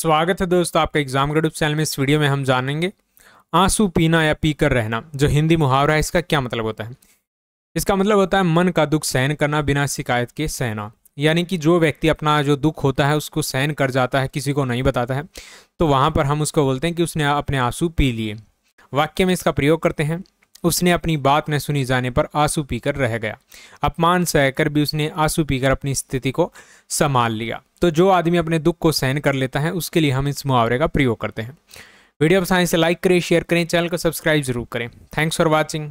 स्वागत है दोस्तों आपका एग्जाम ग्रेड चैनल में इस वीडियो में हम जानेंगे आंसू पीना या पी कर रहना जो हिंदी मुहावरा है इसका क्या मतलब होता है इसका मतलब होता है मन का दुख सहन करना बिना शिकायत के सहना यानी कि जो व्यक्ति अपना जो दुख होता है उसको सहन कर जाता है किसी को नहीं बताता है तो वहाँ पर हम उसको बोलते हैं कि उसने अपने आंसू पी लिए वाक्य में इसका प्रयोग करते हैं उसने अपनी बात न सुनी जाने पर आंसू पीकर रह गया अपमान सहकर भी उसने आंसू पीकर अपनी स्थिति को संभाल लिया तो जो आदमी अपने दुख को सहन कर लेता है उसके लिए हम इस मुहावरे का प्रयोग करते हैं वीडियो पसंद से तो लाइक करें शेयर करें चैनल को सब्सक्राइब जरूर करें थैंक्स फॉर वॉचिंग